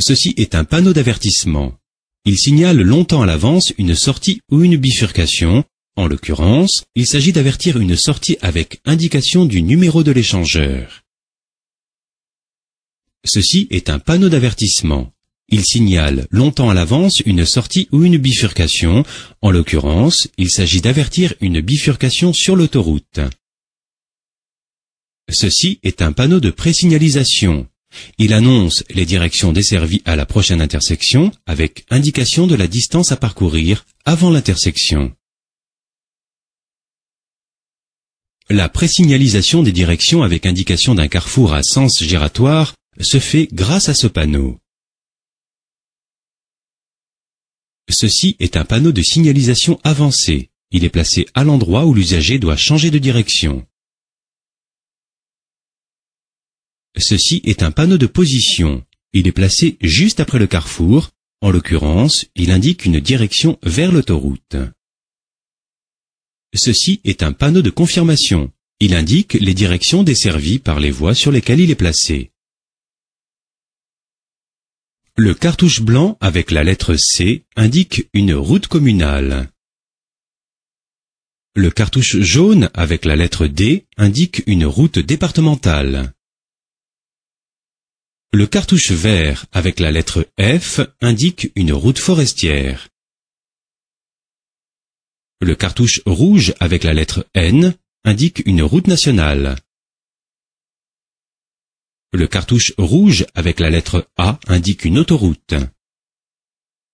Ceci est un panneau d'avertissement. Il signale longtemps à l'avance une sortie ou une bifurcation. En l'occurrence, il s'agit d'avertir une sortie avec indication du numéro de l'échangeur. Ceci est un panneau d'avertissement. Il signale longtemps à l'avance une sortie ou une bifurcation. En l'occurrence, il s'agit d'avertir une bifurcation sur l'autoroute. Ceci est un panneau de présignalisation. Il annonce les directions desservies à la prochaine intersection avec indication de la distance à parcourir avant l'intersection. La présignalisation des directions avec indication d'un carrefour à sens giratoire se fait grâce à ce panneau. Ceci est un panneau de signalisation avancée. Il est placé à l'endroit où l'usager doit changer de direction. Ceci est un panneau de position. Il est placé juste après le carrefour. En l'occurrence, il indique une direction vers l'autoroute. Ceci est un panneau de confirmation. Il indique les directions desservies par les voies sur lesquelles il est placé. Le cartouche blanc avec la lettre C indique une route communale. Le cartouche jaune avec la lettre D indique une route départementale. Le cartouche vert avec la lettre F indique une route forestière. Le cartouche rouge avec la lettre N indique une route nationale. Le cartouche rouge avec la lettre A indique une autoroute.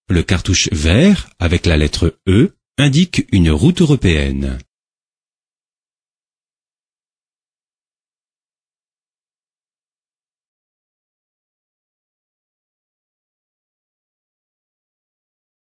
Le cartouche vert avec la lettre E indique une route européenne.